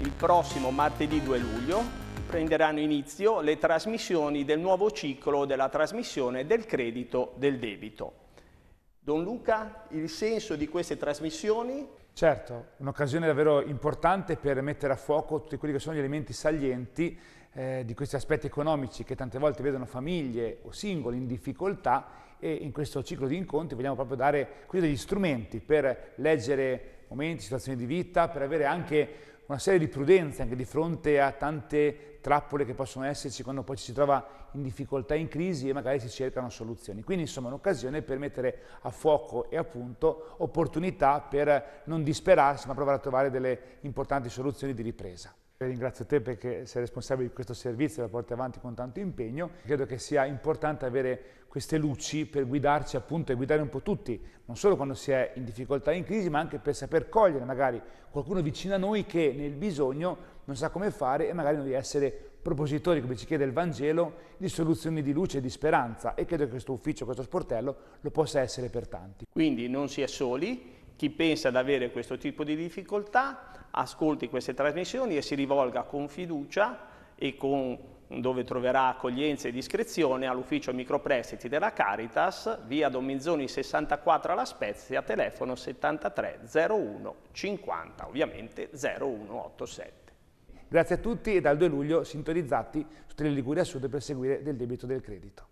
il prossimo martedì 2 luglio prenderanno inizio le trasmissioni del nuovo ciclo della trasmissione del credito del debito. Don Luca, il senso di queste trasmissioni? Certo, un'occasione davvero importante per mettere a fuoco tutti quelli che sono gli elementi salienti eh, di questi aspetti economici che tante volte vedono famiglie o singoli in difficoltà e in questo ciclo di incontri vogliamo proprio dare degli strumenti per leggere momenti, situazioni di vita, per avere anche una serie di prudenze anche di fronte a tante trappole che possono esserci quando poi ci si trova in difficoltà, in crisi e magari si cercano soluzioni. Quindi insomma è un'occasione per mettere a fuoco e appunto opportunità per non disperarsi ma provare a trovare delle importanti soluzioni di ripresa. Eh, ringrazio te perché sei responsabile di questo servizio e lo porti avanti con tanto impegno. Credo che sia importante avere queste luci per guidarci appunto e guidare un po' tutti, non solo quando si è in difficoltà in crisi, ma anche per saper cogliere magari qualcuno vicino a noi che nel bisogno non sa come fare e magari non di essere propositori, come ci chiede il Vangelo, di soluzioni di luce e di speranza e credo che questo ufficio, questo sportello lo possa essere per tanti. Quindi non si è soli, chi pensa ad avere questo tipo di difficoltà ascolti queste trasmissioni e si rivolga con fiducia e con, dove troverà accoglienza e discrezione all'ufficio microprestiti della Caritas, via Dominzoni 64 alla Spezia, telefono 73 01 50, ovviamente 0187. Grazie a tutti e dal 2 luglio sintonizzati su Tele Liguria Sud per seguire del debito del credito.